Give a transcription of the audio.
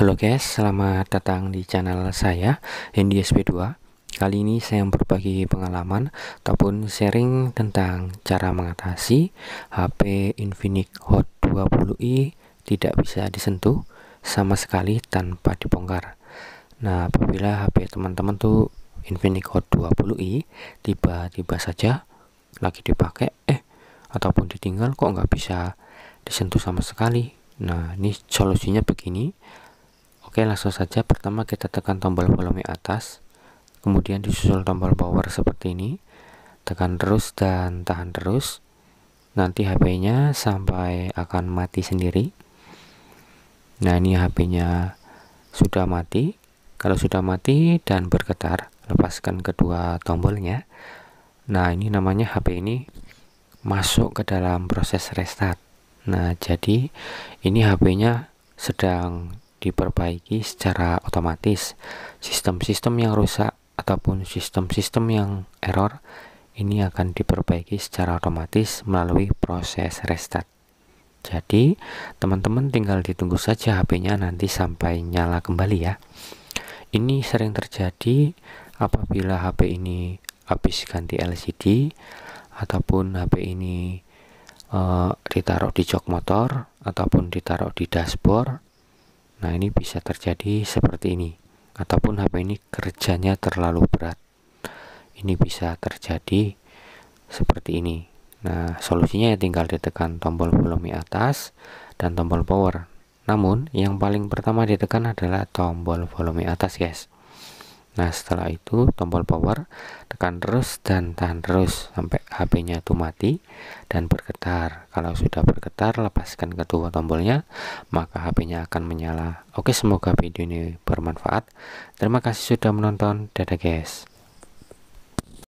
Halo guys, selamat datang di channel saya, Hendy SP2 Kali ini saya berbagi pengalaman ataupun sharing tentang cara mengatasi HP Infinix Hot 20i tidak bisa disentuh sama sekali tanpa dibongkar Nah, apabila HP teman-teman tuh Infinix Hot 20i tiba-tiba saja lagi dipakai, eh ataupun ditinggal kok nggak bisa disentuh sama sekali Nah, ini solusinya begini Oke langsung saja pertama kita tekan tombol volume atas kemudian disusul tombol power seperti ini tekan terus dan tahan terus nanti HP-nya sampai akan mati sendiri nah ini HP-nya sudah mati kalau sudah mati dan bergetar lepaskan kedua tombolnya nah ini namanya HP ini masuk ke dalam proses restart nah jadi ini HP-nya sedang diperbaiki secara otomatis. Sistem-sistem yang rusak ataupun sistem-sistem yang error ini akan diperbaiki secara otomatis melalui proses restart. Jadi, teman-teman tinggal ditunggu saja HP-nya nanti sampai nyala kembali ya. Ini sering terjadi apabila HP ini habis ganti LCD ataupun HP ini e, ditaruh di jok motor ataupun ditaruh di dashboard Nah, ini bisa terjadi seperti ini, ataupun HP ini kerjanya terlalu berat. Ini bisa terjadi seperti ini. Nah, solusinya ya tinggal ditekan tombol volume atas dan tombol power. Namun, yang paling pertama ditekan adalah tombol volume atas, guys. Nah setelah itu tombol power tekan terus dan tahan terus sampai HP-nya itu mati dan bergetar. Kalau sudah bergetar lepaskan kedua tombolnya maka HP-nya akan menyala. Oke semoga video ini bermanfaat. Terima kasih sudah menonton. Dadah guys.